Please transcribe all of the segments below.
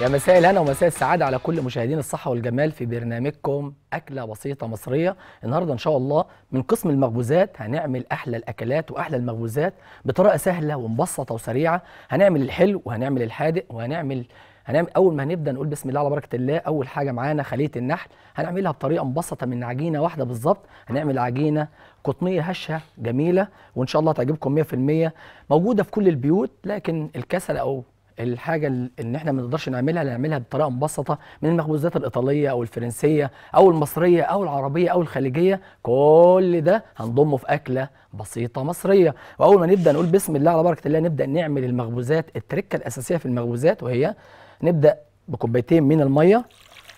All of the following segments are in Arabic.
يا مساء الهنا ومساء السعادة على كل مشاهدين الصحة والجمال في برنامجكم أكلة بسيطة مصرية النهاردة إن شاء الله من قسم المخبوزات هنعمل أحلى الأكلات وأحلى المخبوزات بطريقة سهلة ومبسطة وسريعة هنعمل الحلو وهنعمل الحادق وهنعمل هنعمل اول ما هنبدا نقول بسم الله على بركه الله اول حاجه معانا خليه النحل هنعملها بطريقه مبسطه من عجينه واحده بالظبط هنعمل عجينه قطنيه هشه جميله وان شاء الله تعجبكم 100% موجوده في كل البيوت لكن الكسل او الحاجه اللي احنا ما نقدرش نعملها نعملها بطريقه مبسطه من المخبوزات الايطاليه او الفرنسيه او المصريه او العربيه او الخليجيه كل ده هنضمه في اكله بسيطه مصريه واول ما نبدا نقول بسم الله على بركه الله نبدا نعمل المخبوزات التركه الاساسيه في المخبوزات وهي نبدا بكوبايتين من الميه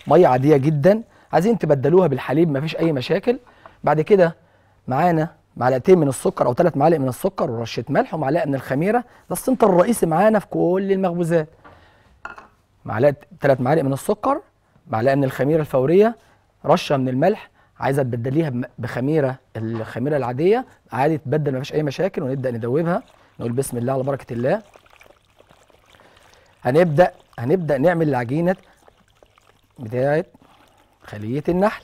ميه عاديه جدا عايزين تبدلوها بالحليب مفيش اي مشاكل بعد كده معانا معلقتين من السكر او ثلاث معالق من السكر ورشه ملح ومعلقه من الخميره ده السنتر الرئيسي معانا في كل المخبوزات معلقه ثلاث معالق من السكر معلقه من الخميره الفوريه رشه من الملح عايزه تبدليها بخميره الخميره العاديه عادي تبدل ما فيش اي مشاكل ونبدا ندوبها نقول بسم الله على بركه الله هنبدا هنبدا نعمل العجينه بتاعه خليه النحل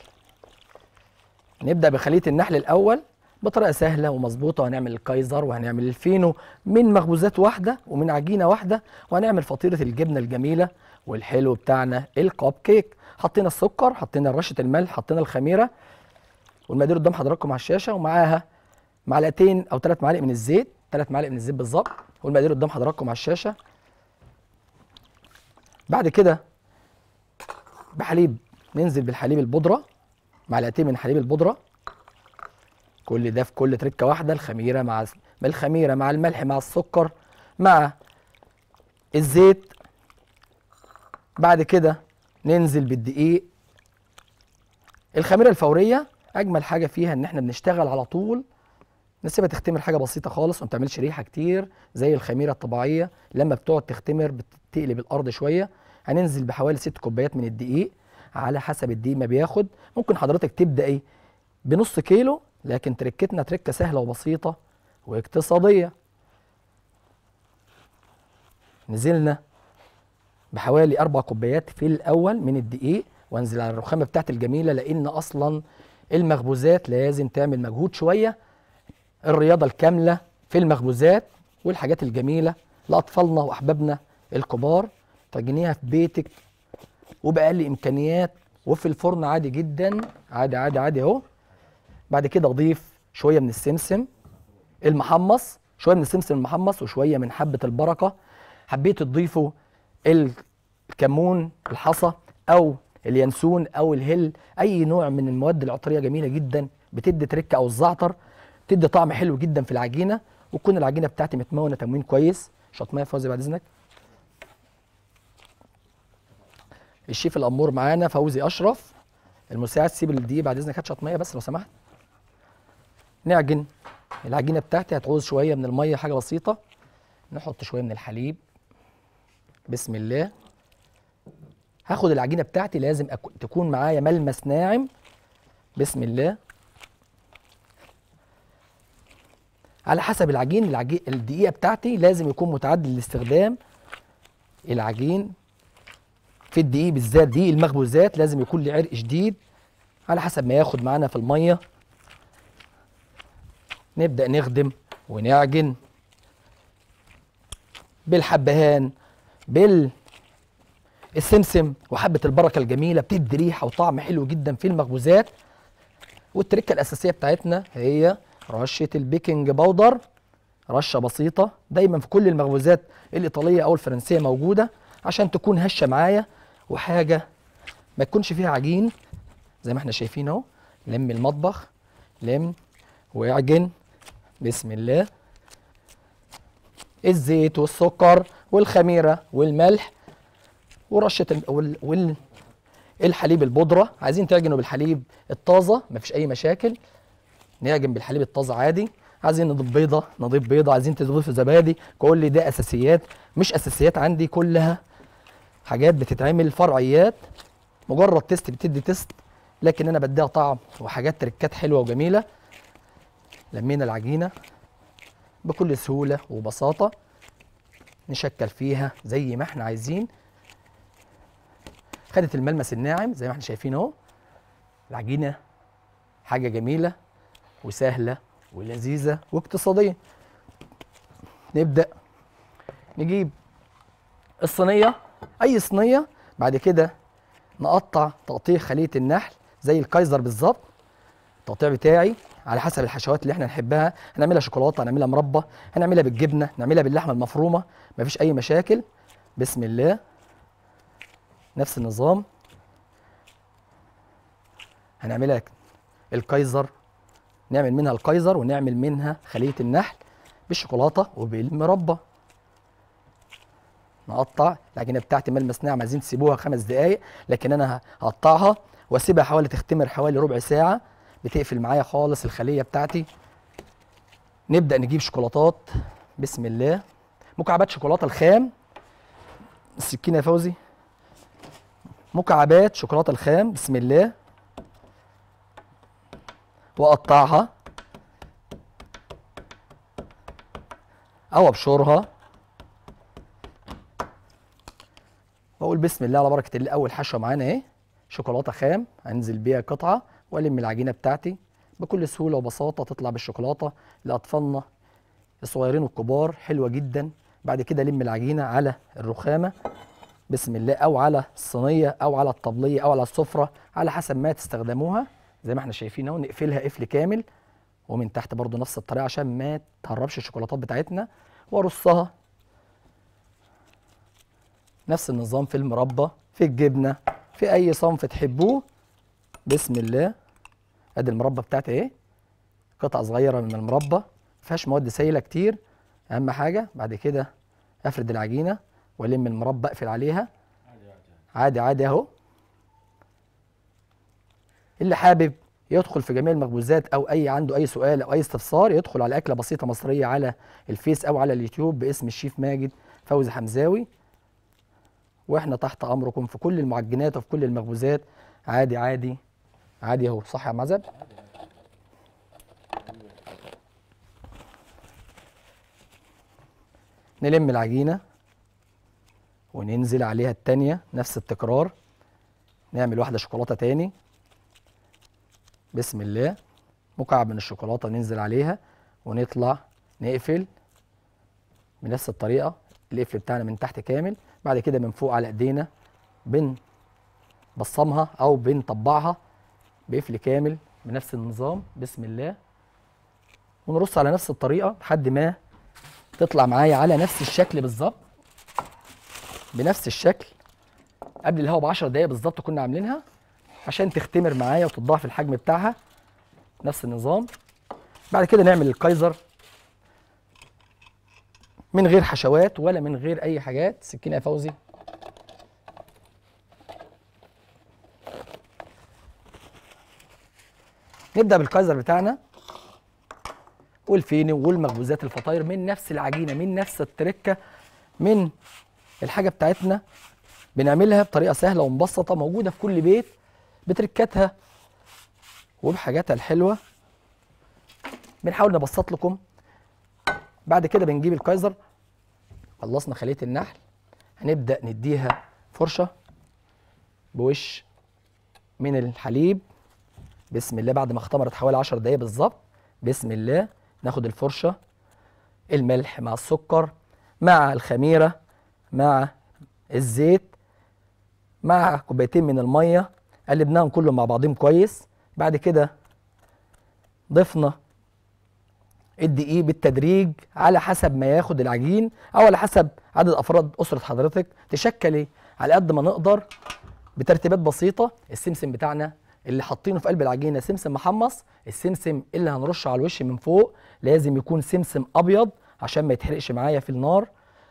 نبدا بخليه النحل الاول بطريقه سهله ومظبوطه هنعمل الكايزر وهنعمل الفينو من مخبوزات واحده ومن عجينه واحده وهنعمل فطيره الجبنه الجميله والحلو بتاعنا الكب كيك حطينا السكر حطينا رشه الملح حطينا الخميره والمقادير قدام حضراتكم على الشاشه ومعاها معلقتين او ثلاث معالق من الزيت ثلاث معالق من الزيت بالظبط والمقادير قدام حضراتكم على الشاشه بعد كده بحليب ننزل بالحليب البودره معلقتين من حليب البودره كل ده في كل تركه واحده الخميره مع الخميره مع الملح مع السكر مع الزيت بعد كده ننزل بالدقيق الخميره الفوريه اجمل حاجه فيها ان احنا بنشتغل على طول نسيبها تختمر حاجه بسيطه خالص وما تعملش ريحه كتير زي الخميره الطبيعيه لما بتقعد تختمر بتقلب الارض شويه هننزل بحوالي ست كوبايات من الدقيق على حسب الدقيق ما بياخد ممكن حضرتك تبدا ايه بنص كيلو لكن تركتنا تركة سهلة وبسيطة واقتصادية نزلنا بحوالي أربع كوبايات في الأول من الدقيق وانزل على الرخامة بتاعت الجميلة لأن أصلا المخبوزات لازم تعمل مجهود شوية الرياضة الكاملة في المخبوزات والحاجات الجميلة لأطفالنا وأحبابنا الكبار تجنيها في بيتك وبأقل إمكانيات وفي الفرن عادي جدا عادي عادي عادي أهو بعد كده اضيف شويه من السمسم المحمص شويه من السمسم المحمص وشويه من حبه البركه حبيت تضيفوا الكمون الحصى او اليانسون او الهل اي نوع من المواد العطريه جميله جدا بتدي تركه او الزعتر بتدي طعم حلو جدا في العجينه وتكون العجينه بتاعتي متمونه تموين كويس شط ميه فوزي بعد اذنك الشيف الامور معانا فوزي اشرف المساعد سيب الدقيق بعد اذنك هات شط ميه بس لو سمحت نعجن العجينه بتاعتي هتعوز شويه من الميه حاجه بسيطه نحط شويه من الحليب بسم الله هاخد العجينه بتاعتي لازم تكون معايا ملمس ناعم بسم الله على حسب العجين الدقيقه بتاعتي لازم يكون متعدد الاستخدام العجين في الدقيق بالذات دقيق المخبوزات لازم يكون له عرق شديد على حسب ما ياخد معانا في الميه نبدأ نخدم ونعجن بالحبهان بال السمسم وحبة البركة الجميلة بتدي ريحة وطعم حلو جدا في المخبوزات والتركة الأساسية بتاعتنا هي رشة البيكنج باودر رشة بسيطة دايما في كل المخبوزات الإيطالية أو الفرنسية موجودة عشان تكون هشة معايا وحاجة ما تكونش فيها عجين زي ما احنا شايفين اهو لم المطبخ لم واعجن بسم الله الزيت والسكر والخميره والملح ورشه والحليب الحليب البودره عايزين تعجنوا بالحليب الطازه مفيش اي مشاكل نعجن بالحليب الطازه عادي عايزين نضيف بيضه نضيف بيضه عايزين تضيف زبادي كل ده اساسيات مش اساسيات عندي كلها حاجات بتتعمل فرعيات مجرد تيست بتدي تيست لكن انا بديها طعم وحاجات تركات حلوه وجميله لمينا العجينه بكل سهوله وبساطه نشكل فيها زي ما احنا عايزين خدت الملمس الناعم زي ما احنا شايفين اهو العجينه حاجه جميله وسهله ولذيذه واقتصاديه نبدا نجيب الصينيه اي صينيه بعد كده نقطع تقطيع خليه النحل زي الكايزر بالظبط التقطيع بتاعي على حسب الحشوات اللي احنا نحبها هنعملها شوكولاته هنعملها مربى هنعملها بالجبنه هنعملها باللحمه المفرومه مفيش اي مشاكل بسم الله نفس النظام هنعملها الكايزر نعمل منها الكايزر ونعمل منها خليه النحل بالشوكولاته وبالمربى نقطع العجينه بتاعتي ملمس ناعم عايزين تسيبوها خمس دقائق لكن انا هقطعها واسيبها حوالي تختمر حوالي ربع ساعه بتقفل معايا خالص الخليه بتاعتي نبدا نجيب شوكولاتات بسم الله مكعبات شوكولاته الخام السكينه يا فوزي مكعبات شوكولاته الخام بسم الله واقطعها او ابشرها واقول بسم الله على بركه الله اول حشوه معانا اهي شوكولاته خام هنزل بيها قطعه والم العجينه بتاعتي بكل سهوله وبساطه تطلع بالشوكولاته لاطفالنا الصغيرين والكبار حلوه جدا بعد كده لم العجينه على الرخامه بسم الله او على الصينيه او على الطبليه او على السفره على حسب ما تستخدموها زي ما احنا شايفين اهو نقفلها قفل كامل ومن تحت برضو نفس الطريقه عشان ما تهربش الشوكولاتات بتاعتنا وارصها نفس النظام في المربى في الجبنه في اي صنف تحبوه بسم الله ادي المربى بتاعتي اهي قطعه صغيره من المربى ما فيهاش مواد سائله كتير اهم حاجه بعد كده افرد العجينه والم المربى اقفل عليها عادي عادي اهو اللي حابب يدخل في جميع المخبوزات او اي عنده اي سؤال او اي استفسار يدخل على اكله بسيطه مصريه على الفيس او على اليوتيوب باسم الشيف ماجد فوزي حمزاوي واحنا تحت امركم في كل المعجنات وفي كل المخبوزات عادي عادي عادي اهو صح يا معزب نلم العجينه وننزل عليها الثانيه نفس التكرار نعمل واحده شوكولاته تاني بسم الله مكعب من الشوكولاته ننزل عليها ونطلع نقفل بنفس الطريقه القفل بتاعنا من تحت كامل بعد كده من فوق على ايدينا بنبصمها او بنطبعها بقفل كامل بنفس النظام بسم الله ونرص على نفس الطريقه لحد ما تطلع معايا على نفس الشكل بالظبط بنفس الشكل قبل الهواء ب 10 دقائق بالظبط كنا عاملينها عشان تختمر معايا وتضاعف الحجم بتاعها نفس النظام بعد كده نعمل الكايزر من غير حشوات ولا من غير اي حاجات سكينه يا فوزي نبدا بالكايزر بتاعنا والفينو والمخبوزات الفطاير من نفس العجينه من نفس التركه من الحاجه بتاعتنا بنعملها بطريقه سهله ومبسطه موجوده في كل بيت بتركاتها وبحاجاتها الحلوه بنحاول نبسط لكم بعد كده بنجيب الكايزر خلصنا خليه النحل هنبدا نديها فرشه بوش من الحليب بسم الله بعد ما اختمرت حوالي 10 دقايق بالظبط بسم الله ناخد الفرشه الملح مع السكر مع الخميره مع الزيت مع كوبايتين من الميه قلبناهم كلهم مع بعضهم كويس بعد كده ضفنا الدقيق بالتدريج على حسب ما ياخد العجين او على حسب عدد افراد اسره حضرتك تشكل ايه على قد ما نقدر بترتيبات بسيطه السمسم بتاعنا اللي حاطينه في قلب العجينه سمسم محمص السمسم اللي هنرشه على الوش من فوق لازم يكون سمسم ابيض عشان ما يتحرقش معايا في النار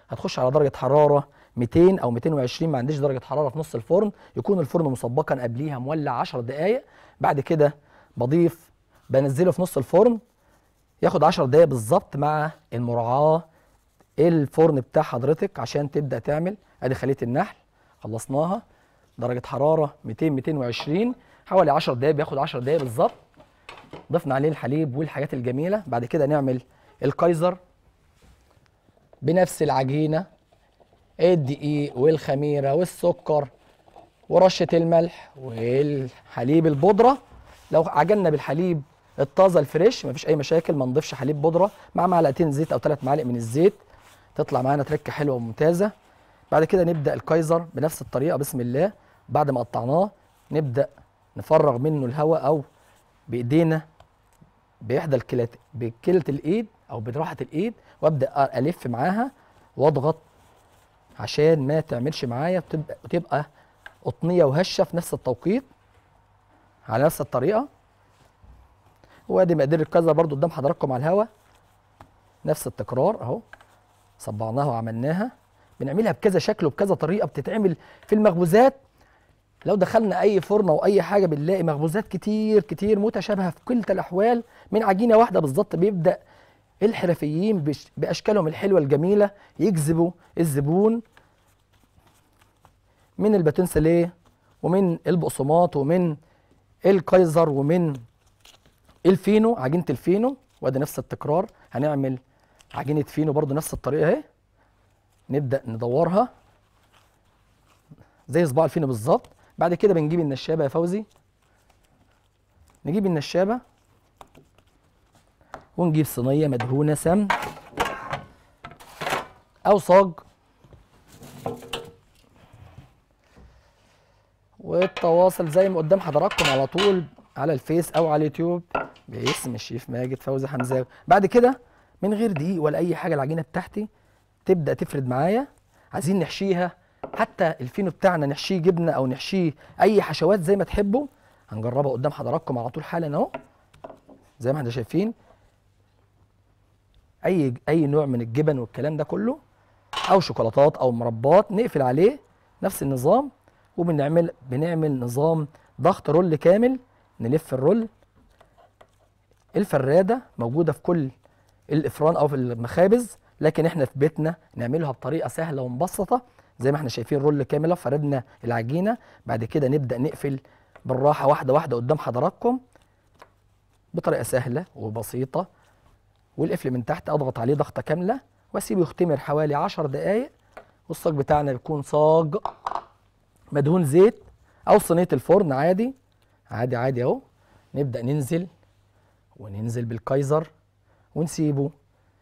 هتخش على درجه حراره 200 او 220 ما عنديش درجه حراره في نص الفرن يكون الفرن مسبقا قبليها مولع 10 دقائق بعد كده بضيف بنزله في نص الفرن ياخد 10 دقائق بالظبط مع المرعاه الفرن بتاع حضرتك عشان تبدا تعمل ادي خليه النحل خلصناها درجه حراره 200 220 حوالي 10 دقايق بياخد 10 دقايق بالظبط ضفنا عليه الحليب والحاجات الجميله بعد كده نعمل الكايزر بنفس العجينه الدقيق والخميره والسكر ورشه الملح والحليب البودره لو عجننا بالحليب الطازه الفريش مفيش اي مشاكل ما نضيفش حليب بودره مع معلقتين زيت او ثلاث معالق من الزيت تطلع معانا تركه حلوه وممتازه بعد كده نبدا الكايزر بنفس الطريقه بسم الله بعد ما قطعناه نبدا نفرغ منه الهواء او بايدينا باحدى الكلات بكلة الايد او براحه الايد وابدا الف معاها واضغط عشان ما تعملش معايا وتبقى وتبقى قطنيه وهشه في نفس التوقيت على نفس الطريقه وادي مقادير الكذا برضو قدام حضراتكم على الهواء نفس التكرار اهو صبعناها وعملناها بنعملها بكذا شكل وبكذا طريقه بتتعمل في المخبوزات لو دخلنا اي فرن واي حاجه بنلاقي مخبوزات كتير كتير متشابهه في كلتا الاحوال من عجينه واحده بالظبط بيبدا الحرفيين باشكالهم الحلوه الجميله يجذبوا الزبون من الباتنسليه ومن البقسماط ومن الكايزر ومن الفينو عجينه الفينو وادي نفس التكرار هنعمل عجينه فينو برضو نفس الطريقه اهي نبدا ندورها زي صباع الفينو بالظبط بعد كده بنجيب النشابه يا فوزي نجيب النشابه ونجيب صينيه مدهونه سمن او صاج والتواصل زي ما قدام حضراتكم على طول على الفيس او على اليوتيوب باسم الشيف ماجد فوزي حمزاوي بعد كده من غير دقيق ولا اي حاجه العجينه بتاعتي تبدا تفرد معايا عايزين نحشيها حتى الفينو بتاعنا نحشيه جبنه او نحشيه اي حشوات زي ما تحبوا هنجربها قدام حضراتكم على طول حالا اهو زي ما احنا شايفين اي اي نوع من الجبن والكلام ده كله او شوكولاتات او مربات نقفل عليه نفس النظام وبنعمل بنعمل نظام ضغط رول كامل نلف الرول الفراده موجوده في كل الافران او في المخابز لكن احنا في بيتنا نعملها بطريقه سهله ومبسطه زي ما احنا شايفين رول كامله فردنا العجينه بعد كده نبدا نقفل بالراحه واحده واحده قدام حضراتكم بطريقه سهله وبسيطه والقفل من تحت اضغط عليه ضغطه كامله واسيبه يختمر حوالي 10 دقائق والصاج بتاعنا بيكون صاج مدهون زيت او صينيه الفرن عادي عادي عادي اهو نبدا ننزل وننزل بالكايزر ونسيبه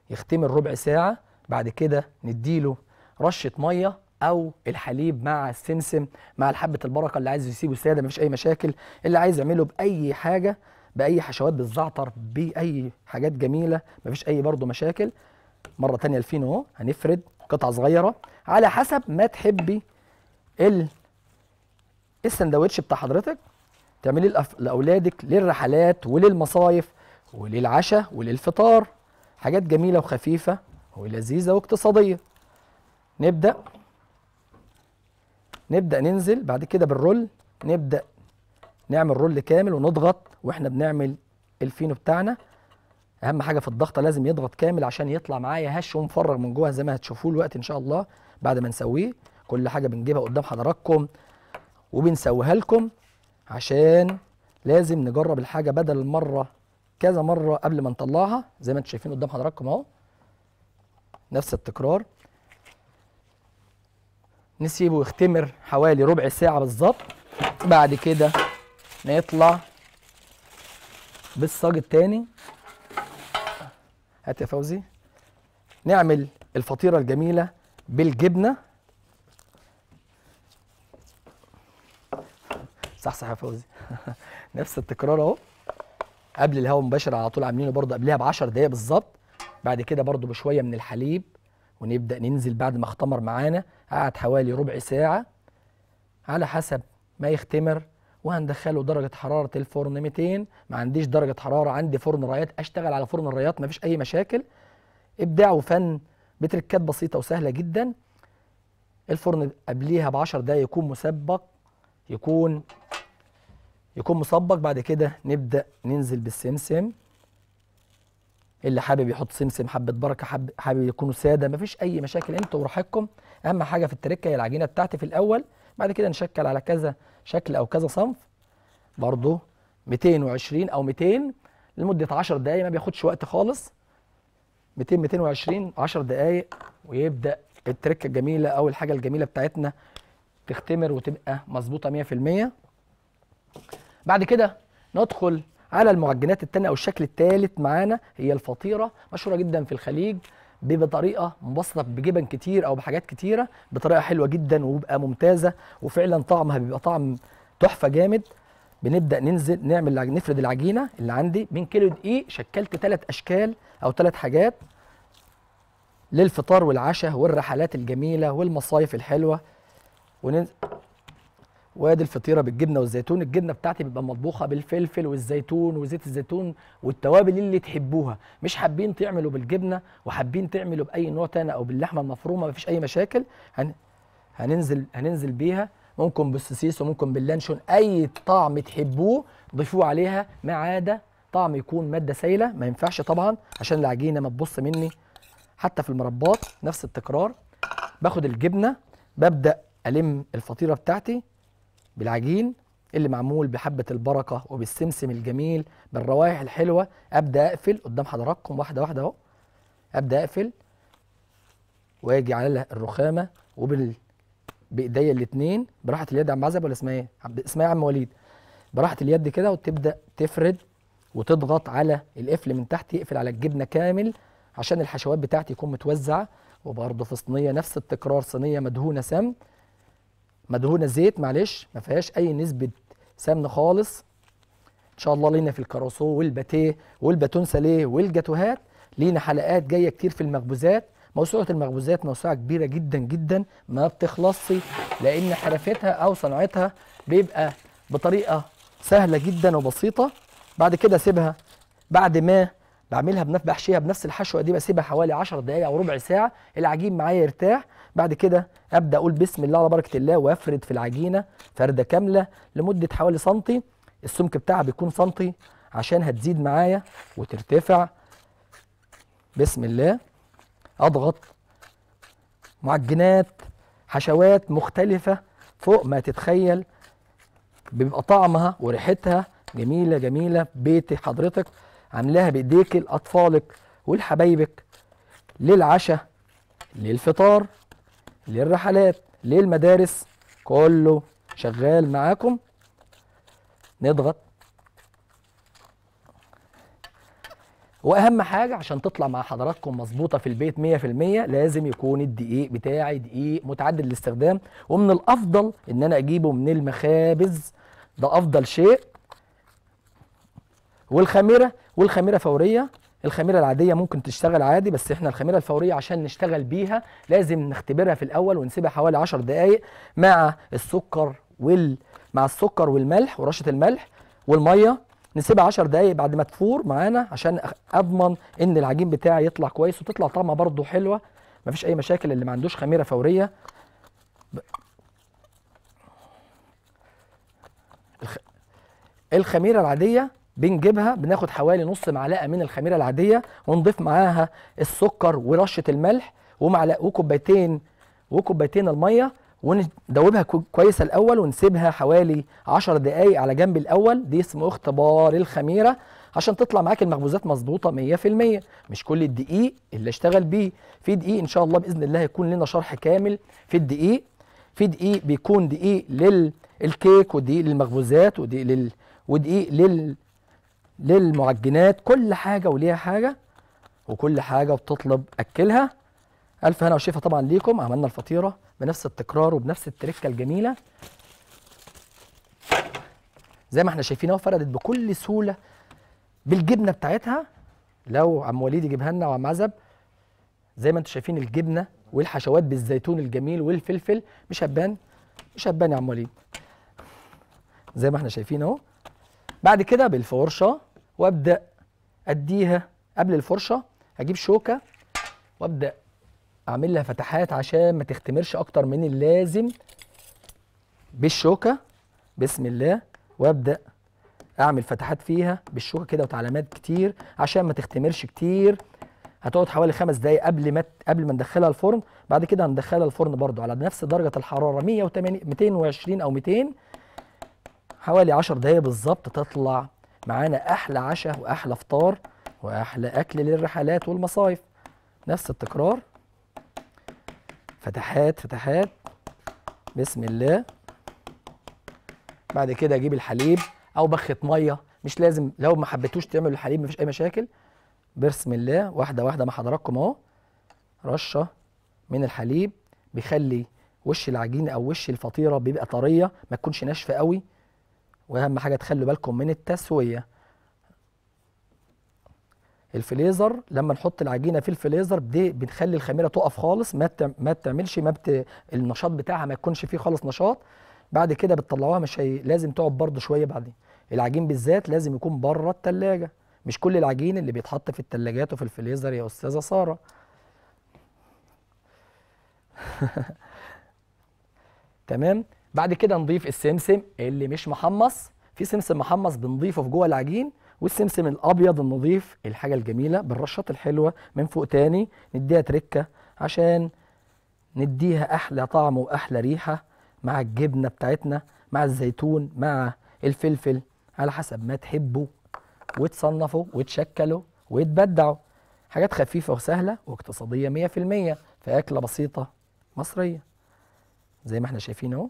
يختمر ربع ساعه بعد كده نديله رشه ميه او الحليب مع السمسم مع الحبه البركه اللي عايز يسيبه ساده مفيش اي مشاكل اللي عايز يعمله باي حاجه باي حشوات بالزعتر باي حاجات جميله مفيش اي برضه مشاكل مره تانية الفين اهو هنفرد قطعه صغيره على حسب ما تحبي ال السندوتش بتاع حضرتك تعمليه لاولادك للرحلات وللمصايف وللعشاء وللفطار حاجات جميله وخفيفه ولذيذه واقتصاديه نبدا نبدا ننزل بعد كده بالرول نبدا نعمل رول كامل ونضغط واحنا بنعمل الفينو بتاعنا اهم حاجه في الضغطه لازم يضغط كامل عشان يطلع معايا هش ومفرغ من جوه زي ما هتشوفوه الوقت ان شاء الله بعد ما نسويه كل حاجه بنجيبها قدام حضراتكم وبنسويها لكم عشان لازم نجرب الحاجه بدل المره كذا مره قبل ما نطلعها زي ما انتم شايفين قدام حضراتكم اهو نفس التكرار نسيبه يختمر حوالي ربع ساعة بالظبط بعد كده نطلع بالصاج التاني هات يا فوزي نعمل الفطيرة الجميلة بالجبنة صح صح يا فوزي نفس التكرار اهو قبل الهواء مباشر على طول عاملينه برضه قبلها ب 10 دقايق بالظبط بعد كده برضه بشويه من الحليب ونبدا ننزل بعد ما اختمر معانا قعد حوالي ربع ساعه على حسب ما يختمر وهندخله درجه حراره الفرن 200 ما عنديش درجه حراره عندي فرن رايات اشتغل على فرن الرايات ما فيش اي مشاكل ابداع وفن بتركات بسيطه وسهله جدا الفرن قبليها ب 10 دقايق يكون مسبق يكون يكون مسبق بعد كده نبدا ننزل بالسمسم اللي حابب يحط سمسم حبه بركه حب حابب يكونوا ساده مفيش اي مشاكل انتوا وراحتكم اهم حاجه في التركه هي العجينه بتاعتي في الاول بعد كده نشكل على كذا شكل او كذا صنف برضو 220 او 200 لمده 10 دقائق ما بياخدش وقت خالص 200 220 10 دقائق ويبدا التركه الجميله او الحاجه الجميله بتاعتنا تختمر وتبقى مظبوطه 100% بعد كده ندخل على المعجنات الثانيه او الشكل الثالث معانا هي الفطيره مشهوره جدا في الخليج بطريقه مبسطه بجبن كتير او بحاجات كتيره بطريقه حلوه جدا وبيبقى ممتازه وفعلا طعمها بيبقى طعم تحفه جامد بنبدا ننزل نعمل نفرد العجينه اللي عندي من كيلو دقيق شكلت ثلاث اشكال او ثلاث حاجات للفطار والعشاء والرحلات الجميله والمصايف الحلوه وننزل وادي الفطيره بالجبنه والزيتون الجبنه بتاعتي بيبقى مطبوخه بالفلفل والزيتون وزيت الزيتون والتوابل اللي تحبوها مش حابين تعملوا بالجبنه وحابين تعملوا باي نوع تاني او باللحمه المفرومه مفيش اي مشاكل هن... هننزل هننزل بيها ممكن بالسوسيس وممكن باللانشون اي طعم تحبوه ضيفوه عليها ما عدا طعم يكون ماده سائله ما ينفعش طبعا عشان العجينه ما تبص مني حتى في المربات نفس التكرار باخد الجبنه ببدا الم الفطيره بتاعتي بالعجين اللي معمول بحبة البركة وبالسمسم الجميل بالروائح الحلوة أبدأ أقفل قدام حضراتكم واحدة واحدة أهو أبدأ أقفل وأجي على الرخامة وبال بإيديا الاتنين براحة اليد عم عزب ولا اسمها إيه؟ اسمها إيه يا عم وليد براحة اليد كده وتبدأ تفرد وتضغط على القفل من تحت يقفل على الجبنة كامل عشان الحشوات بتاعتي يكون متوزعة وبرضه في صينية نفس التكرار صينية مدهونة سمن مدهونه زيت معلش ما فيهاش اي نسبه سمن خالص ان شاء الله لينا في الكراسو والباتيه والباتون ساليه والجاتوهات لينا حلقات جايه كتير في المخبوزات موسوعه المخبوزات موسوعه كبيره جدا جدا ما بتخلصش لان حرفتها او صنعتها بيبقى بطريقه سهله جدا وبسيطه بعد كده اسيبها بعد ما بعملها بنفس بحشيها بنفس الحشوه دي بسيبها حوالي 10 دقائق او ربع ساعه العجين معايا يرتاح بعد كده ابدا اقول بسم الله على بركه الله وافرد في العجينه فرده كامله لمده حوالي سنتي السمك بتاعها بيكون سنتي عشان هتزيد معايا وترتفع بسم الله اضغط معجنات حشوات مختلفه فوق ما تتخيل بيبقى طعمها وريحتها جميله جميله بيت حضرتك عاملاها بايديك لاطفالك ولحبايبك للعشاء للفطار للرحلات للمدارس كله شغال معاكم نضغط واهم حاجه عشان تطلع مع حضراتكم مظبوطه في البيت 100% لازم يكون الدقيق بتاعي دقيق متعدد الاستخدام ومن الافضل ان انا اجيبه من المخابز ده افضل شيء والخميره والخميره فوريه الخميره العاديه ممكن تشتغل عادي بس احنا الخميره الفوريه عشان نشتغل بيها لازم نختبرها في الاول ونسيبها حوالي 10 دقائق مع السكر وال مع السكر والملح ورشه الملح والميه نسيبها 10 دقايق بعد ما تفور معانا عشان اضمن ان العجين بتاعي يطلع كويس وتطلع طعمها برده حلوه مفيش اي مشاكل اللي ما عندوش خميره فوريه الخميره العاديه بنجيبها بناخد حوالي نص معلقه من الخميره العاديه ونضيف معاها السكر ورشه الملح ومعلقه وكوبايتين وكوبايتين الميه وندوبها كويس الاول ونسيبها حوالي 10 دقائق على جنب الاول دي اسمه اختبار الخميره عشان تطلع معاك المخبوزات مظبوطه 100% مش كل الدقيق اللي اشتغل بيه في دقيق ان شاء الله باذن الله هيكون لنا شرح كامل في الدقيق في دقيق بيكون دقيق للكيك ودقيق للمخبوزات ودقيق لل ودقيق لل للمعجنات كل حاجه وليها حاجه وكل حاجه بتطلب اكلها الف هنا وشفا طبعا ليكم عملنا الفطيره بنفس التكرار وبنفس التركه الجميله زي ما احنا شايفين اهو فردت بكل سهوله بالجبنه بتاعتها لو عم وليد يجيبها لنا وعم عزب زي ما انتم شايفين الجبنه والحشوات بالزيتون الجميل والفلفل مش هبان مش هبان يا عم وليد زي ما احنا شايفين اهو بعد كده بالفرشه وابدا اديها قبل الفرشه اجيب شوكه وابدا اعمل لها فتحات عشان ما تختمرش اكتر من اللازم بالشوكه بسم الله وابدا اعمل فتحات فيها بالشوكه كده وتعليمات كتير عشان ما تختمرش كتير هتقعد حوالي خمس دقايق قبل ما قبل ما ندخلها الفرن بعد كده هندخلها الفرن برده على نفس درجه الحراره 180 220 او 200 حوالي 10 دقايق بالظبط تطلع معانا احلى عشاء واحلى فطار واحلى اكل للرحلات والمصايف نفس التكرار فتحات فتحات بسم الله بعد كده اجيب الحليب او بخه ميه مش لازم لو ما حبيتوش تعملوا الحليب مفيش اي مشاكل بسم الله واحده واحده مع حضراتكم اهو رشه من الحليب بيخلي وش العجينه او وش الفطيره بيبقى طريه ما تكونش ناشفه قوي واهم حاجه تخلوا بالكم من التسويه الفليزر لما نحط العجينه في الفليزر دي بنخلي الخميره تقف خالص ما ما تعملش ما بت... النشاط بتاعها ما يكونش فيه خالص نشاط بعد كده بتطلعوها مش هي... لازم تقعد برده شويه بعدين العجين بالذات لازم يكون بره الثلاجه مش كل العجين اللي بيتحط في الثلاجات وفي الفليزر يا استاذه ساره تمام بعد كده نضيف السمسم اللي مش محمص في سمسم محمص بنضيفه في جوه العجين والسمسم الابيض النظيف الحاجه الجميله بالرشاط الحلوه من فوق تاني نديها تركه عشان نديها احلى طعم واحلى ريحه مع الجبنه بتاعتنا مع الزيتون مع الفلفل على حسب ما تحبوا وتصنفوا وتشكلوا وتبدعوا حاجات خفيفه وسهله واقتصاديه 100% في اكله بسيطه مصريه زي ما احنا شايفين اهو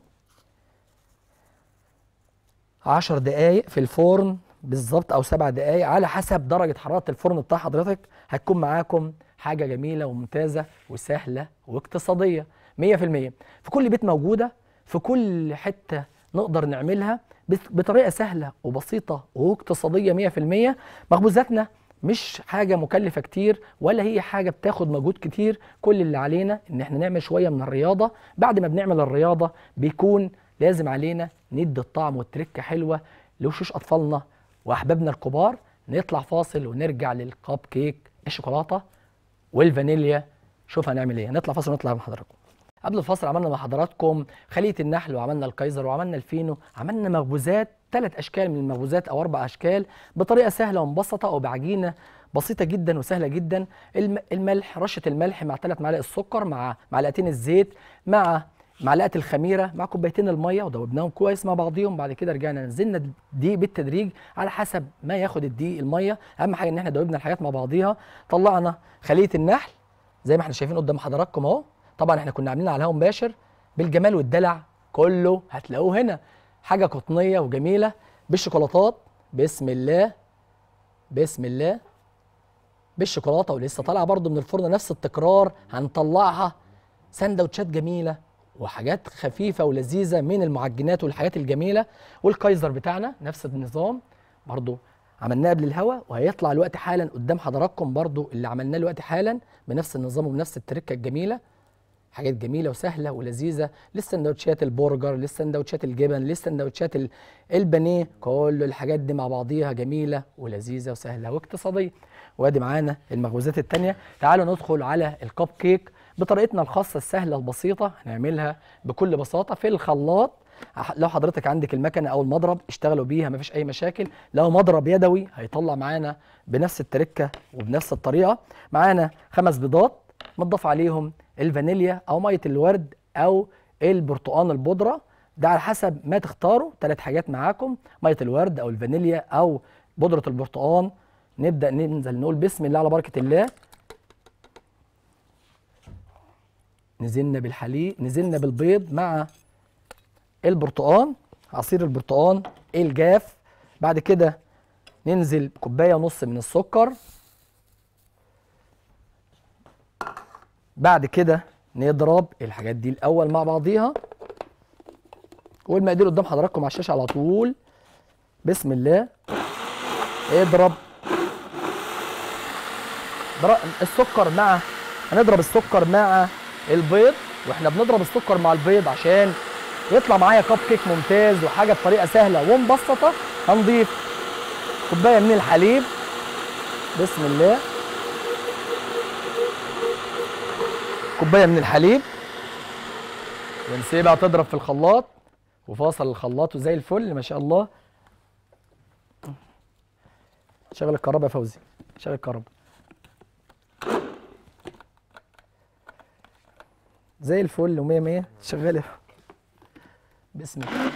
10 دقائق في الفرن بالظبط او سبع دقائق على حسب درجه حراره الفرن بتاع حضرتك هتكون معاكم حاجه جميله وممتازه وسهله واقتصاديه 100% في كل بيت موجوده في كل حته نقدر نعملها بطريقه سهله وبسيطه واقتصاديه 100% مخبوزاتنا مش حاجه مكلفه كتير ولا هي حاجه بتاخد مجهود كتير كل اللي علينا ان احنا نعمل شويه من الرياضه بعد ما بنعمل الرياضه بيكون لازم علينا ندي الطعم والتركه حلوه لوشوش اطفالنا واحبابنا الكبار نطلع فاصل ونرجع للكاب كيك الشوكولاته والفانيليا شوف هنعمل ايه نطلع فاصل ونطلع مع حضراتكم قبل الفاصل عملنا مع حضراتكم خليه النحل وعملنا الكايزر وعملنا الفينو عملنا مخبوزات ثلاث اشكال من المخبوزات او اربع اشكال بطريقه سهله ومبسطه او بعجينه بسيطه جدا وسهله جدا الملح رشه الملح مع ثلاث معالق السكر مع معلقتين الزيت مع معلقه الخميره مع كوبايتين الميه ودوبناهم كويس مع بعضيهم بعد كده رجعنا نزلنا الدقيق بالتدريج على حسب ما ياخد الدقيق الميه اهم حاجه ان احنا دوبنا الحاجات مع بعضيها طلعنا خليه النحل زي ما احنا شايفين قدام حضراتكم اهو طبعا احنا كنا عاملينها على مباشر بالجمال والدلع كله هتلاقوه هنا حاجه قطنيه وجميله بالشوكولاتات بسم الله بسم الله بالشوكولاته ولسه طالعه برده من الفرن نفس التكرار هنطلعها سندوتشات جميله وحاجات خفيفه ولذيذه من المعجنات والحاجات الجميله والكايزر بتاعنا نفس النظام برضو عملناه قبل الهواء وهيطلع الوقت حالا قدام حضراتكم برضو اللي عملناه الوقت حالا بنفس النظام وبنفس التركه الجميله حاجات جميله وسهله ولذيذه للسندوتشات البرجر للسندوتشات الجبن للسندوتشات البانيه كل الحاجات دي مع بعضيها جميله ولذيذه وسهله واقتصاديه وادي معانا المخبوزات الثانيه تعالوا ندخل على الكب كيك بطريقتنا الخاصه السهله البسيطه هنعملها بكل بساطه في الخلاط لو حضرتك عندك المكنه او المضرب اشتغلوا بيها مفيش اي مشاكل لو مضرب يدوي هيطلع معانا بنفس التركه وبنفس الطريقه معانا خمس بيضات متضاف عليهم الفانيليا او ميه الورد او البرتقان البودره ده على حسب ما تختاروا ثلاث حاجات معاكم ميه الورد او الفانيليا او بودره البرتقان نبدا ننزل نقول بسم الله على بركه الله نزلنا بالحليب نزلنا بالبيض مع البرتقان عصير البرتقان الجاف بعد كده ننزل كوبايه ونص من السكر بعد كده نضرب الحاجات دي الاول مع بعضيها والمقادير قدام حضراتكم على الشاشه على طول بسم الله اضرب السكر مع هنضرب السكر مع البيض واحنا بنضرب السكر مع البيض عشان يطلع معايا كب كيك ممتاز وحاجه بطريقه سهله ومبسطه هنضيف كوبايه من الحليب بسم الله كوبايه من الحليب ونسيبها تضرب في الخلاط وفاصل الخلاط وزي الفل ما شاء الله شغل الكهرباء يا فوزي شغل الكهرباء زي الفل ومية مية شغالة الله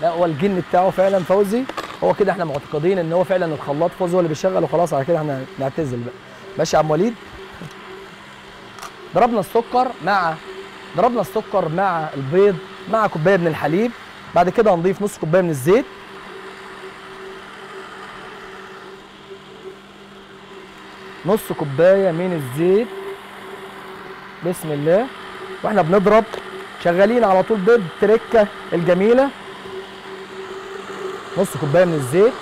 لا هو الجن بتاعه فعلا فوزي هو كده احنا معتقدين ان هو فعلا الخلاط فوزي هو اللي بيشغل وخلاص على كده احنا نعتزل بقى ماشي يا عم وليد ضربنا السكر مع ضربنا السكر مع البيض مع كوبايه من الحليب بعد كده هنضيف نص كوبايه من الزيت نص كوبايه من الزيت بسم الله واحنا بنضرب شغالين على طول تركه الجميله نص كوبايه من الزيت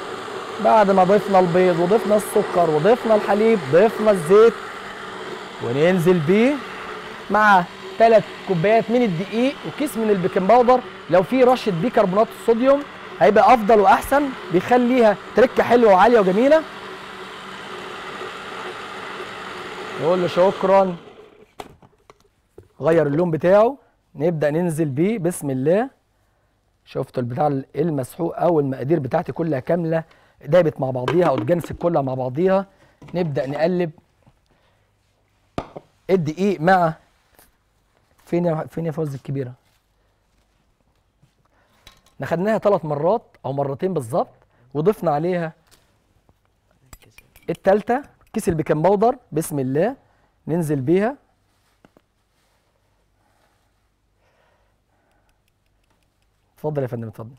بعد ما ضفنا البيض وضفنا السكر وضفنا الحليب ضفنا الزيت وننزل بيه مع ثلاث كوبايات من الدقيق وكيس من البيكنج باودر لو في رشه بيكربونات الصوديوم هيبقى افضل واحسن بيخليها تركه حلوه وعاليه وجميله نقول له شكرا غير اللون بتاعه نبدا ننزل بيه بسم الله شفتوا البتاع المسحوق او المقادير بتاعتي كلها كامله دابت مع بعضيها او اتجنست كلها مع بعضيها نبدا نقلب الدقيق إيه مع فين يا فين يا فوز الكبيره احنا خدناها ثلاث مرات او مرتين بالظبط وضفنا عليها الثالثه كيس البيكنج باودر بسم الله ننزل بيها اتفضل يا فندم اتفضل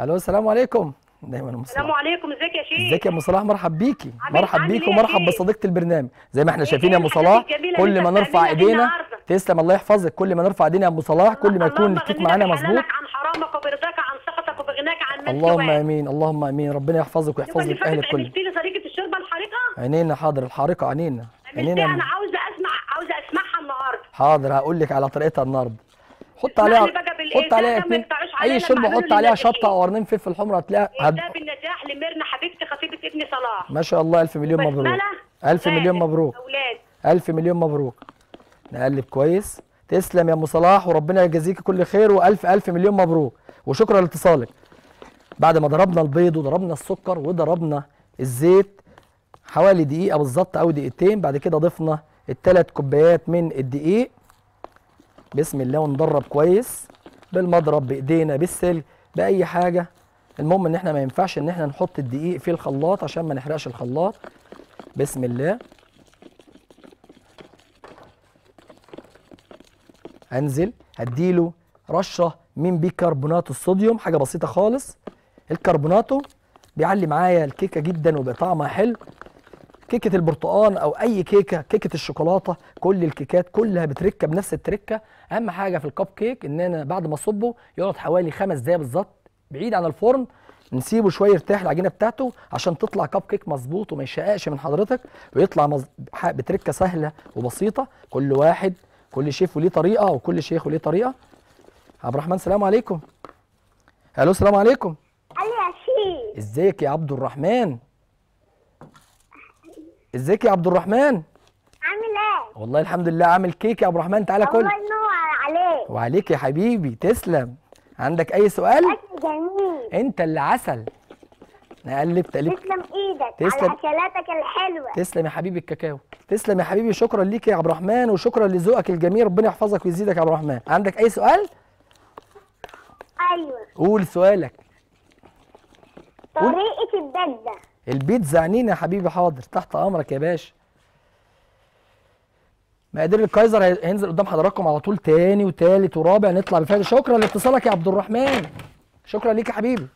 الو السلام عليكم دايما ام السلام عليكم ازيك يا شيخ ازيك يا ام صلاح مرحب بيكي مرحب بيكي ومرحب بصديقه البرنامج زي ما احنا شايفين يا ام صلاح كل ما نرفع ايدينا تسلم الله يحفظك كل ما نرفع ايدينا يا ام صلاح كل ما يكون الكيك معانا مظبوط عن حرامك وبرضاك عن سخطك وبغناك عن مالك اللهم امين اللهم امين ربنا يحفظك ويحفظ لك اهلك كله قلت لي طريقه الشوربه الحريقه عينينا حاضر الحريقه عينينا عينينا انا عاوزه اسمع عاوزه اسمعها النهارده حاضر هقول لك على طريقتها النهارده حط عليها يعني حط عليها اتنين اي شرب حط عليها شطه او قرنين فلفل حمرا هتلاقي إيه هت... ده بالنجاح لميرنا حبيبتي خطيبه ابن صلاح ما شاء الله الف مليون مبروك الف مليون مبروك اولاد الف مليون مبروك نقلب كويس تسلم يا ام صلاح وربنا يجازيكي كل خير والف الف مليون مبروك وشكرا لاتصالك بعد ما ضربنا البيض وضربنا السكر وضربنا الزيت حوالي دقيقه بالظبط او دقيقتين بعد كده ضفنا الثلاث كوبايات من الدقيق بسم الله ونضرب كويس بالمضرب بايدينا بالسلك باي حاجه المهم ان احنا ما ينفعش ان احنا نحط الدقيق في الخلاط عشان ما نحرقش الخلاط بسم الله انزل هديله رشه من بيكربونات الصوديوم حاجه بسيطه خالص الكربوناتو بيعلي معايا الكيكه جدا وبطعمها حلو كيكه البرتقال او اي كيكه كيكه الشوكولاته كل الكيكات كلها بتركب نفس التركه اهم حاجه في الكب كيك ان انا بعد ما اصبه يقعد حوالي خمس دقايق بالظبط بعيد عن الفرن نسيبه شويه يرتاح العجينه بتاعته عشان تطلع كب كيك مظبوط وما يشققش من حضرتك ويطلع مز... بتركه سهله وبسيطه كل واحد كل شيف وليه طريقه وكل شيخ وليه طريقه عبد الرحمن سلام عليكم الو السلام عليكم الو أيوة، يا شيخ ازيك يا عبد الرحمن ازيك يا عبد الرحمن عامل ايه والله الحمد لله عامل كيك يا عبد الرحمن تعالى كل الله ينور عليك وعليك يا حبيبي تسلم عندك اي سؤال جميل انت اللي عسل نقلب تقلب تسلم ايدك تسلم. على اكلاتك الحلوه تسلم يا حبيبي الكاكاو تسلم يا حبيبي شكرا ليك يا عبد الرحمن وشكرا لذوقك الجميل ربنا يحفظك ويزيدك يا عبد الرحمن عندك اي سؤال ايوه قول سؤالك طريقه الدبه البيت زعنينا يا حبيبي حاضر تحت امرك يا باشا مقادير الكايزر هينزل قدام حضراتكم على طول تاني وتالت ورابع نطلع بفايده شكرا لاتصالك يا عبد الرحمن شكرا ليك يا حبيبي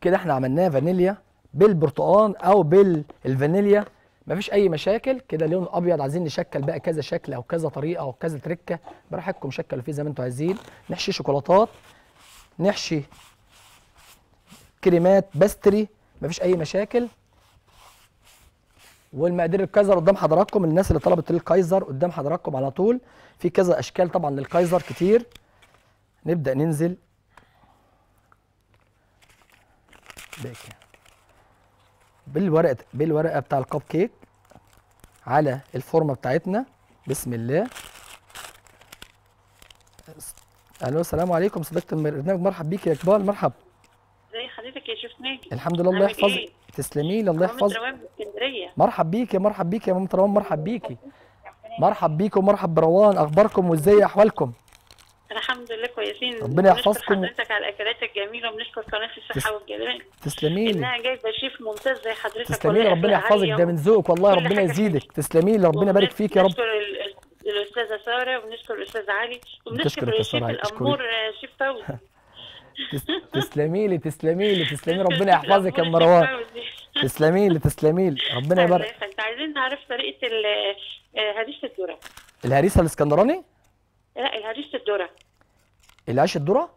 كده احنا عملناه فانيليا بالبرتقان او بالفانيليا مفيش اي مشاكل كده لون ابيض عايزين نشكل بقى كذا شكل او كذا طريقه او كذا تركه براحتكم شكلوا فيه زي ما انتم عايزين نحشي شوكولاتات نحشي كريمات باستري مفيش اي مشاكل والمقادير الكايزر قدام حضراتكم الناس اللي طلبت الكايزر قدام حضراتكم على طول في كذا اشكال طبعا للكايزر كتير نبدا ننزل بالورقه بالورقه بتاع الكب كيك على الفورمه بتاعتنا بسم الله الو السلام عليكم صديقه البرنامج مرحب بيك يا كبار مرحب حضرتك يا شفناك الحمد لله الله يحفظك إيه؟ تسلمي لي الله يحفظك مرحب بيكي مرحب بيكي يا مامة روان مرحب بيكي مرحب بيكي ومرحب بروان اخباركم وازاي احوالكم الحمد لله كويسين ربنا يحفظكم حضرتك على الاكلات الجميله وبنشكر قناه الصحه والجمال تسلمي لي انها جايبه شيف ممتاز زي حضرتك تسلمي لي ربنا يحفظك ده من ذوقك والله ربنا يزيدك تسلمي لي ربنا يبارك فيك يا رب الاستاذه ساره وبنشكر الاستاذ علي وبنشكر الشيف الامور آه، شيف فوزي تسلمي لي تسلمي لي تسلمي ربنا يحفظك يا مروان تسلمي لي تسلمي لي ربنا يبارك انت عايزين نعرف طريقه آه، هريسه الدره الهريسه الاسكندراني؟ لا الهريسه الدره العيش الدره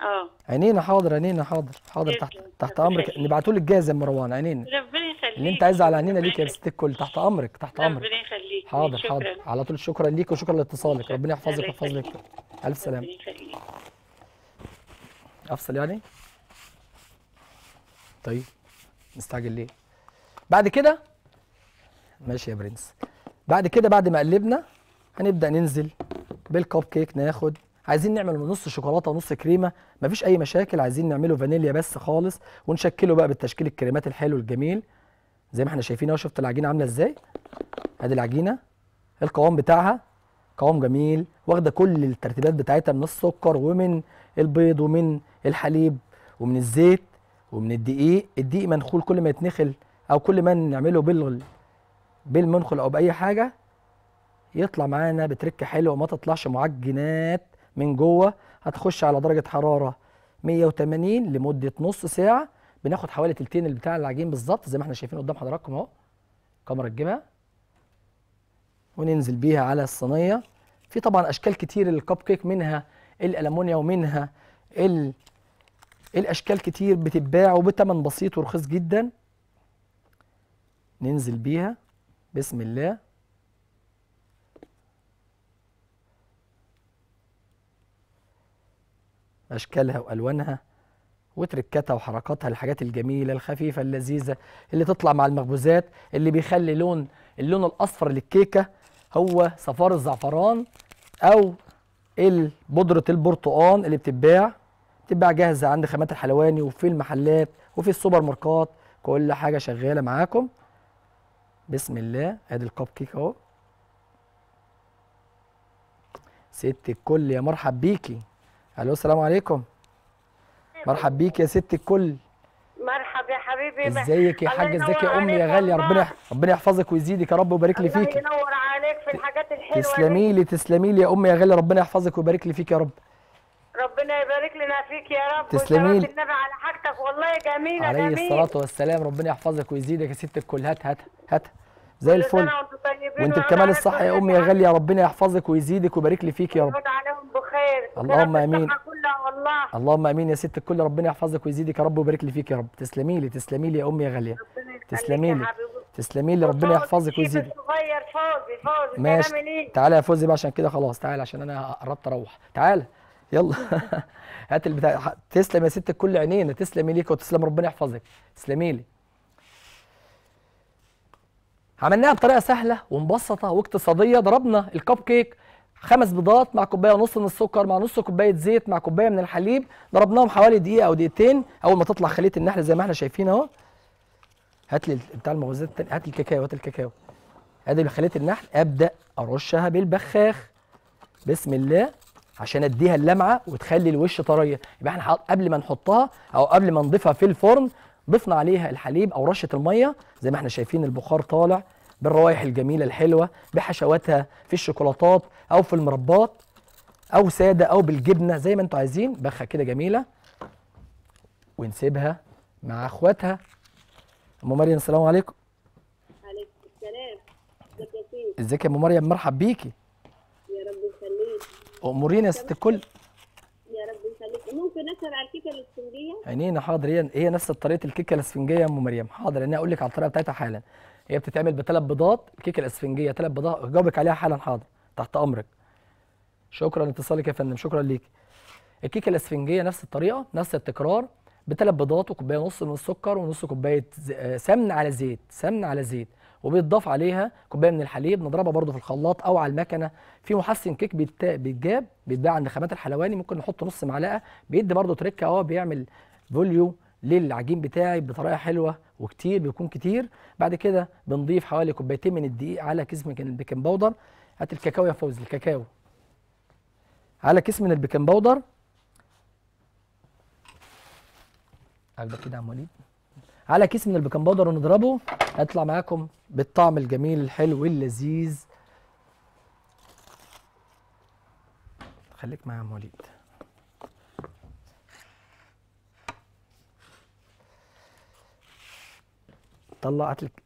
اه عينينا حاضر عينينا حاضر حاضر تحت تحت امرك نبعته لك جاهز يا مروان عينينا ربنا يخليك اللي انت عايزه على عينينا ليك يا ست الكل تحت امرك تحت امرك ربنا يخليك حاضر حاضر على طول شكرا ليك وشكرا لاتصالك ربنا يحفظك ويحفظ لك الف سلامه افصل يعني طيب مستعجل ليه بعد كده ماشي يا برنس بعد كده بعد ما قلبنا هنبدا ننزل بالكب كيك ناخد عايزين نعمل نص شوكولاته ونص كريمه مفيش اي مشاكل عايزين نعمله فانيليا بس خالص ونشكله بقى بالتشكيل الكريمات الحلو الجميل زي ما احنا شايفين اهو شفت العجينه عامله ازاي ادي العجينه القوام بتاعها قوام جميل واخده كل الترتيبات بتاعتها من السكر ومن البيض ومن الحليب ومن الزيت ومن الدقيق الدقيق منخول كل ما يتنخل او كل ما نعمله بال بالمنخل او باي حاجه يطلع معانا بتركه حلوه ما تطلعش معجنات من جوه هتخش على درجه حراره 180 لمده نص ساعه بناخد حوالي تلتين بتاع العجين بالظبط زي ما احنا شايفين قدام حضراتكم اهو كاميرا تجيبها وننزل بيها على الصينيه في طبعا اشكال كتير للكب كيك منها الالمونيا ومنها الاشكال كتير بتتباع وبتمن بسيط ورخيص جدا ننزل بيها بسم الله اشكالها والوانها وتركاتها وحركاتها الحاجات الجميله الخفيفه اللذيذه اللي تطلع مع المخبوزات اللي بيخلي لون اللون الاصفر للكيكه هو صفار الزعفران او بودره البرتقال اللي بتتباع تتباع جاهزه عند خامات الحلواني وفي المحلات وفي السوبر ماركات كل حاجه شغاله معاكم بسم الله ادي الكب كيك اهو ست الكل يا مرحب بيكي الو السلام عليكم مرحب بيكي يا ست الكل مرحب يا حبيبي ازيك يا حاجه ازيك يا امي يا غاليه ربنا ربنا يحفظك ويزيدك يا رب ويبارك لي فيكي الله ينور عليك في الحاجات الحلوه تسلمي لي تسلمي لي يا امي يا غاليه ربنا يحفظك ويبارك لي فيك يا رب ربنا يبارك لنا فيك يا رب تسلمي لي النبي على حاجتك والله جميله عليه جميل عليه الصلاه والسلام ربنا يحفظك ويزيدك يا ست الكل هات هات هات زي الفل وانت بكمال الصحه يا امي يا غاليه ربنا يحفظك ويزيدك ويبارك لي فيك يا رب عليهم بخير اللهم امين والله اللهم امين يا ست الكل ربنا يحفظك ويزيدك يا رب ويبارك لي فيك يا رب تسلمي لي تسلمي لي يا امي يا غاليه تسلمي لي تسلمي لي ربنا يحفظك ويزيدك صغير فوزي فوزي ماشي تعالى يا فوزي بقى عشان كده خلاص تعالى عشان انا قربت اروح تعالى يلا هات البتاع تسلم يا ست كل عينينا تسلمي ليك وتسلم ربنا يحفظك تسلمي لي عملناها بطريقه سهله ومبسطه واقتصاديه ضربنا الكب كيك خمس بيضات مع كوبايه ونص من السكر مع نص كوبايه زيت مع كوبايه من الحليب ضربناهم حوالي دقيقه او دقيقتين اول ما تطلع خليه النحل زي ما احنا شايفين اهو هات لي بتاع المخبوزات التاني هات الكاكاو هات الكاكاو ادي خليه النحل ابدا ارشها بالبخاخ بسم الله عشان اديها اللمعه وتخلي الوش طريه يبقى احنا قبل ما نحطها او قبل ما نضيفها في الفرن ضفنا عليها الحليب او رشه الميه زي ما احنا شايفين البخار طالع بالروائح الجميله الحلوه بحشواتها في الشوكولاتات او في المربات او ساده او بالجبنه زي ما انتم عايزين بخه كده جميله ونسيبها مع اخواتها ام مريم السلام عليكم عليكم السلام ازيك يا ازيك يا ام مريم مرحب بيكي امورين يا ست الكل يا رب يخليك ممكن اسال على الكيكه الاسفنجيه عينينا حاضر هي هي نفس طريقه الكيكه الاسفنجيه يا ام مريم حاضر انا اقول لك على الطريقه بتاعتها حالا هي بتتعمل بثلاث بيضات الكيكه الاسفنجيه ثلاث بيضات جاوبك عليها حالا حاضر تحت امرك شكرا لاتصالك يا فندم شكرا ليك الكيكه الاسفنجيه نفس الطريقه نفس التكرار بثلاث بيضات وكوبايه ونص من السكر ونص كوبايه آه، سمن على زيت سمن على زيت وبيتضاف عليها كوبايه من الحليب نضربها برده في الخلاط او على المكنه في محسن كيك بيتجاب بيتباع عند خامات الحلواني ممكن نحط نص معلقه بيدي برده تريكه اهو بيعمل فوليو للعجين بتاعي بطريقه حلوه وكتير بيكون كتير بعد كده بنضيف حوالي كوبايتين من الدقيق على كيس من البيكنج باودر هات الكاكاو يا فوز الكاكاو على كيس من البيكنج باودر قلبك كده يا عم وليد على كيس من البيكنج باودر ونضربه هيطلع معاكم بالطعم الجميل الحلو اللذيذ خليك معايا يا مواليد وليد طلعت لك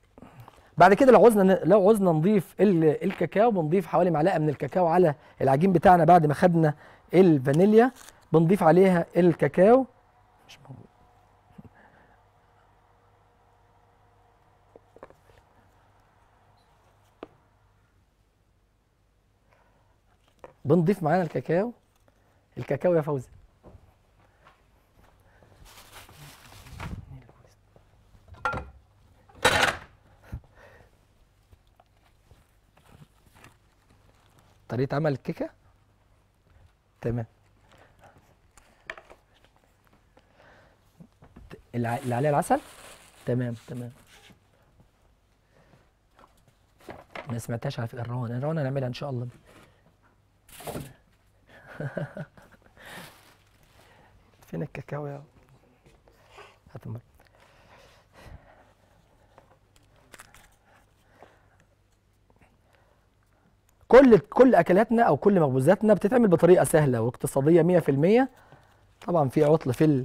بعد كده لو عوزنا لو عوزنا نضيف الكاكاو بنضيف حوالي معلقه من الكاكاو على العجين بتاعنا بعد ما خدنا الفانيليا بنضيف عليها الكاكاو مش موجود بنضيف معانا الكاكاو الكاكاو يا فوزي طريقة عمل الكيكة تمام اللي عليها العسل تمام تمام ما سمعتهاش على فكره الروان الروان هنعملها ان شاء الله فين الكاكاو يا كل كل اكلاتنا او كل مخبوزاتنا بتتعمل بطريقه سهله واقتصاديه 100% طبعا في عطل في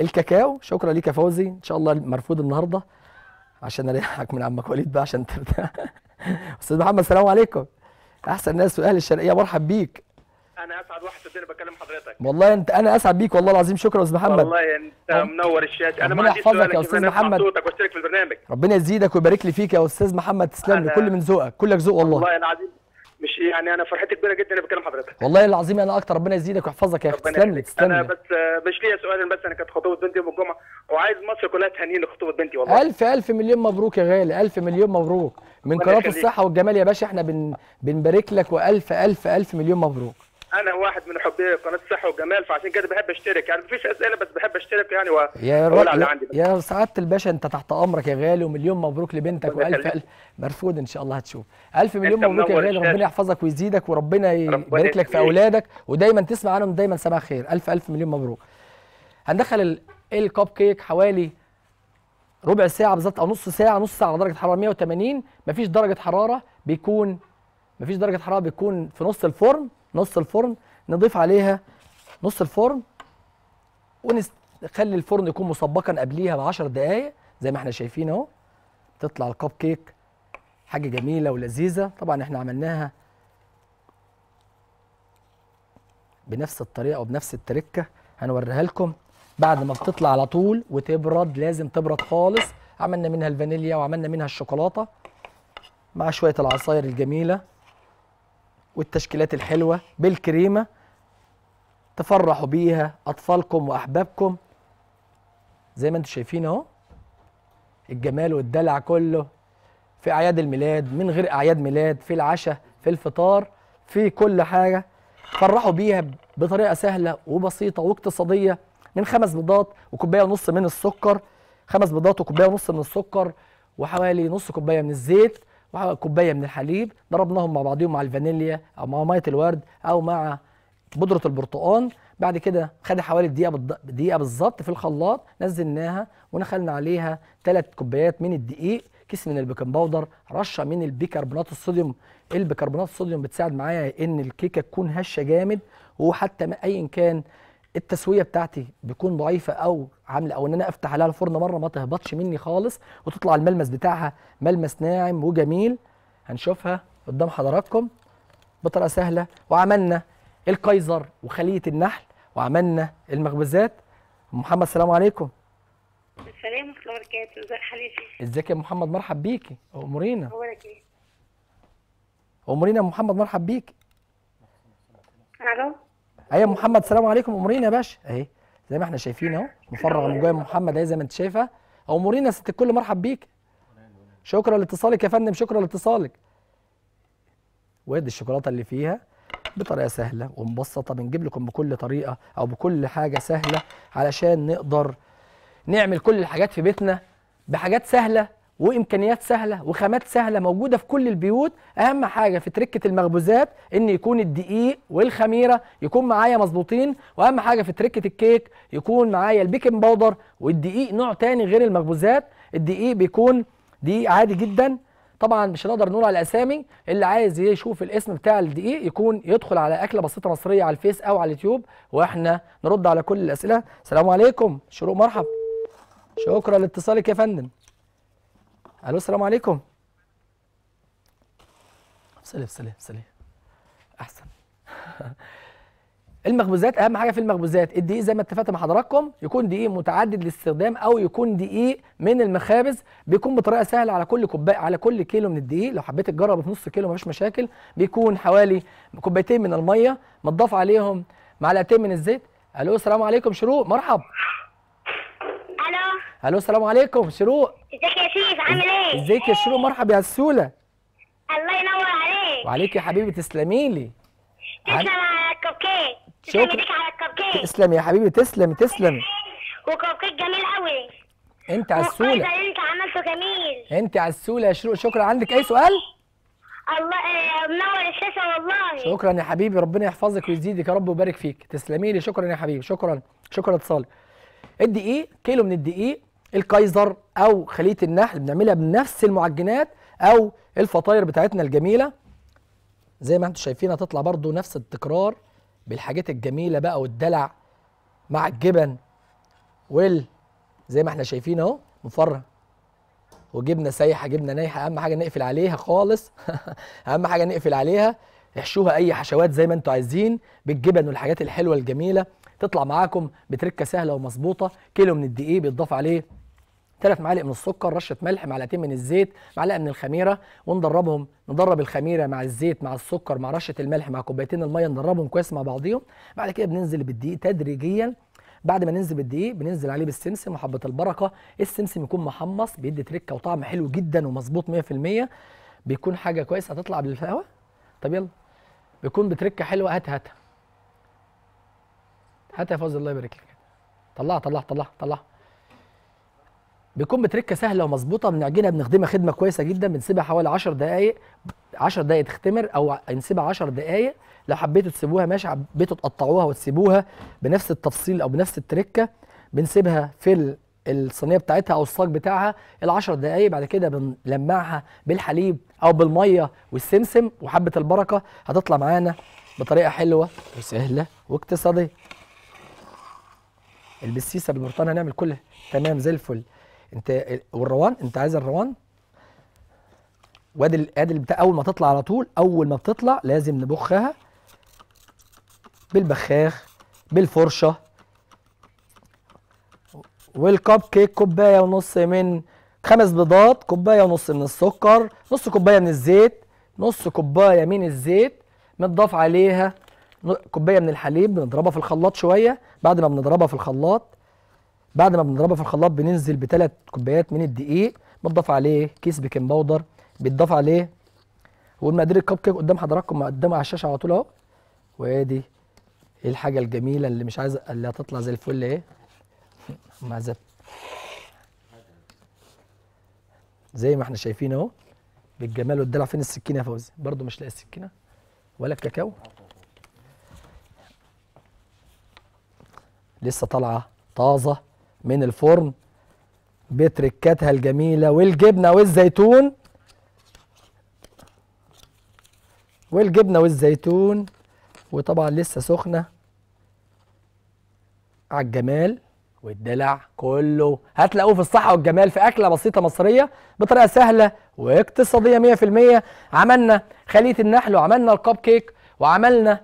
الكاكاو شكرا ليك يا فوزي ان شاء الله مرفوض النهارده عشان اريحك من عمك وليد بقى عشان ترتاح استاذ محمد السلام عليكم احسن ناس في اهل الشرقيه مرحب بيك انا اسعد واحد صدقني بكلم حضرتك والله انت انا اسعد بيك والله العظيم شكرا يا استاذ محمد والله انت منور الشاشه انا ما عنديش سؤال يا استاذ محمد صوتك واشترك في البرنامج ربنا يزيدك ويبارك لي فيك يا استاذ محمد تسلم لي كل من ذوقك كلك ذوق والله والله العظيم مش يعني انا فرحتي كبيره جدا انا بكلم حضرتك والله العظيم انا اكتر ربنا يزيدك ويحفظك يا اخي تسلم لي تسلم لي انا بس مش ليا سؤال بس انا كانت خطوبه بنتي يوم الجمعه وعايز مصر كلها تهنيني لخطوبه بنتي والله الف الف مليون مبروك يا غالي الف مليون مبروك من قناه الصحه والجمال يا باشا احنا بن بنبارك لك والف الف الف مليون مبروك انا واحد من حبي قناه الصحه والجمال فعشان كده بحب اشترك يعني مفيش اسئله بس بحب اشترك يعني و... يا رب يا, يا سعاده الباشا انت تحت امرك يا غالي ومليون مبروك لبنتك والف الف مرفود ان شاء الله هتشوف الف مليون مبروك يا غالي ربنا يحفظك ويزيدك وربنا يبارك لك في اولادك ودايما تسمع عنهم دايما سماع خير الف الف مليون مبروك هندخل الكب كيك حوالي ربع ساعه بالظبط او نص ساعه نص ساعه على درجه حراره 180 مفيش درجه حراره بيكون مفيش درجه حراره بيكون في نص الفرن نص الفرن نضيف عليها نص الفرن ونخلي الفرن يكون مسبقا قبليها ب 10 دقائق زي ما احنا شايفين اهو تطلع الكب كيك حاجه جميله ولذيذه طبعا احنا عملناها بنفس الطريقه وبنفس التركه هنوريها لكم بعد ما بتطلع على طول وتبرد لازم تبرد خالص عملنا منها الفانيليا وعملنا منها الشوكولاته مع شويه العصاير الجميله والتشكيلات الحلوه بالكريمه تفرحوا بيها اطفالكم واحبابكم زي ما انتم شايفين اهو الجمال والدلع كله في اعياد الميلاد من غير اعياد ميلاد في العشاء في الفطار في كل حاجه فرحوا بيها بطريقه سهله وبسيطه واقتصاديه من خمس بيضات وكوبايه ونص من السكر خمس بيضات وكوبايه ونص من السكر وحوالي نص كوبايه من الزيت وكوبايه من الحليب ضربناهم مع بعضهم مع الفانيليا او مع ميه الورد او مع بودره البرتقال بعد كده خد حوالي دقيقه دقيقه بالظبط في الخلاط نزلناها ونخلنا عليها ثلاث كوبايات من الدقيق كيس من البيكنج باودر رشه من البيكربونات الصوديوم البيكربونات الصوديوم بتساعد معايا ان الكيكه تكون هشه جامد وحتى ايا كان التسويه بتاعتي بيكون ضعيفه او عامله او ان انا افتح عليها الفرن مره ما تهبطش مني خالص وتطلع الملمس بتاعها ملمس ناعم وجميل هنشوفها قدام حضراتكم بطريقه سهله وعملنا الكايزر وخليه النحل وعملنا المخبوزات محمد السلام عليكم السلام ورحمه الله وبركاته ازي حالتك ازيك يا محمد مرحب بيكي امورينا امورك ايه امورينا محمد مرحب بيكي الو ايوه محمد السلام عليكم امورين يا باشا اهي زي ما احنا شايفين اهو مفرغ من جوه محمد اهي زي ما انت شايفها امورين يا ست الكل مرحب بيك شكرا لاتصالك يا فندم شكرا لاتصالك وادي الشوكولاته اللي فيها بطريقه سهله ومبسطه بنجيب لكم بكل طريقه او بكل حاجه سهله علشان نقدر نعمل كل الحاجات في بيتنا بحاجات سهله وامكانيات سهله وخامات سهله موجوده في كل البيوت اهم حاجه في تركه المخبوزات ان يكون الدقيق والخميره يكون معايا مظبوطين واهم حاجه في تركه الكيك يكون معايا البيكنج باودر والدقيق نوع تاني غير المخبوزات الدقيق بيكون دقيق عادي جدا طبعا مش هنقدر نقول على الاسامي اللي عايز يشوف الاسم بتاع الدقيق يكون يدخل على اكله بسيطه مصريه على الفيس او على اليوتيوب واحنا نرد على كل الاسئله السلام عليكم شروق مرحب شكرا لاتصالك يا فندم الو السلام عليكم سلام سلام سلام احسن المخبوزات اهم حاجه في المخبوزات الدقيق زي ما اتفقت مع حضراتكم يكون دقيق متعدد الاستخدام او يكون دقيق من المخابز بيكون بطريقه سهله على كل كوبايه على كل كيلو من الدقيق لو حبيت تجرب نص كيلو مفيش مشاكل بيكون حوالي كوبايتين من الميه متضاف عليهم معلقتين من الزيت الو السلام عليكم شروق مرحب الو السلام عليكم شروق ازيك يا سيف عامل ايه ازيك يا شروق مرحبا يا السوله الله ينور عليك وعليك يا حبيبي تسلمي لي تسلم على الكوكيك كيك ايديك على الكوكيك تسلم يا حبيبي تسلم تسلم كيك جميل قوي انت عسوله اللي انت عملته جميل انت عسوله يا شروق شكرا عندك اي سؤال الله آه، منور الشاشه والله شكرا يا حبيبي ربنا يحفظك ويزيدك يا رب ويبارك فيك تسلمي لي شكرا يا حبيبي شكرا شكرا اتصالك الدقيق كيلو من الدقيق الكايزر او خليه النحل بنعملها بنفس المعجنات او الفطاير بتاعتنا الجميله زي ما انتم شايفين هتطلع برضو نفس التكرار بالحاجات الجميله بقى والدلع مع الجبن وال زي ما احنا شايفين اهو مفرغ وجبنه سايحه جبنه نايحه اهم حاجه نقفل عليها خالص اهم حاجه نقفل عليها احشوها اي حشوات زي ما انتم عايزين بالجبن والحاجات الحلوه الجميله تطلع معاكم بتركه سهله ومظبوطه كيلو من الدقيق بيتضاف عليه ثلاث معالق من السكر رشه ملح معلقتين من الزيت معلقه من الخميره وندربهم ندرب الخميره مع الزيت مع السكر مع رشه الملح مع كوبايتين الميه ندربهم كويس مع بعضيهم بعد كده بننزل بالدقيق تدريجيا بعد ما ننزل بالدقيق بننزل عليه بالسمسم وحبه البركه السمسم يكون محمص بيدي تركه وطعم حلو جدا ومظبوط 100% بيكون حاجه كويسه هتطلع بالهوا طب يلا بيكون بتركه حلوه هات هاتها هات يا فاضل الله يبارك لك طلعها طلعها طلعها طلعها بيكون بتركه سهله ومظبوطه بنعجنها بنخدمها خدمه كويسه جدا بنسيبها حوالي 10 دقائق 10 دقائق تختمر او نسيبها 10 دقائق لو حبيتوا تسيبوها ماشي حبيتوا تقطعوها وتسيبوها بنفس التفصيل او بنفس التركه بنسيبها في الصينيه بتاعتها او الصاج بتاعها ال10 دقائق بعد كده بنلمعها بالحليب او بالميه والسمسم وحبه البركه هتطلع معانا بطريقه حلوه وسهله واقتصاديه البسيسه بالبرتقال هنعمل كل تمام زي الفل انت والروان انت عايز الروان وادي ادي البتاع اول ما تطلع على طول اول ما بتطلع لازم نبخها بالبخاخ بالفرشه والكب كيك كوبايه ونص من خمس بيضات كوبايه ونص من السكر نص كوبايه من الزيت نص كوبايه من الزيت متضاف عليها كوبايه من الحليب بنضربها في الخلاط شويه بعد ما بنضربها في الخلاط بعد ما بنضربها في الخلاط بننزل بثلاث كوبايات من الدقيق بنضاف عليه كيس بيكنج باودر بيتضاف عليه والمقادير الكب كيك قدام حضراتكم مقدمه على الشاشه على طول اهو وادي الحاجه الجميله اللي مش عايز اللي هتطلع زي الفل ايه معذب زي ما احنا شايفين اهو بالجمال والدلع فين السكينه يا فوزي برده مش لاقي السكينه ولا الكاكاو لسه طالعه طازه من الفرن بتركاتها الجميله والجبنه والزيتون والجبنه والزيتون وطبعا لسه سخنه على الجمال والدلع كله هتلاقوه في الصحه والجمال في اكله بسيطه مصريه بطريقه سهله واقتصاديه 100% عملنا خليه النحل وعملنا الكب كيك وعملنا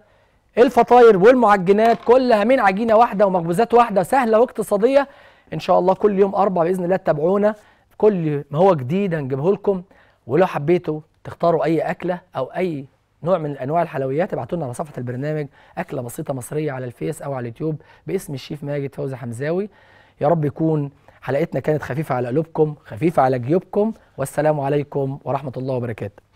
الفطاير والمعجنات كلها من عجينه واحده ومخبوزات واحده سهله واقتصاديه ان شاء الله كل يوم اربع باذن الله تتابعونا كل ما هو جديد هنجيبه لكم ولو حبيتوا تختاروا اي اكله او اي نوع من انواع الحلويات ابعتوا لنا على صفحه البرنامج اكله بسيطه مصريه على الفيس او على اليوتيوب باسم الشيف ماجد فوزي حمزاوي يا رب يكون حلقتنا كانت خفيفه على قلوبكم خفيفه على جيوبكم والسلام عليكم ورحمه الله وبركاته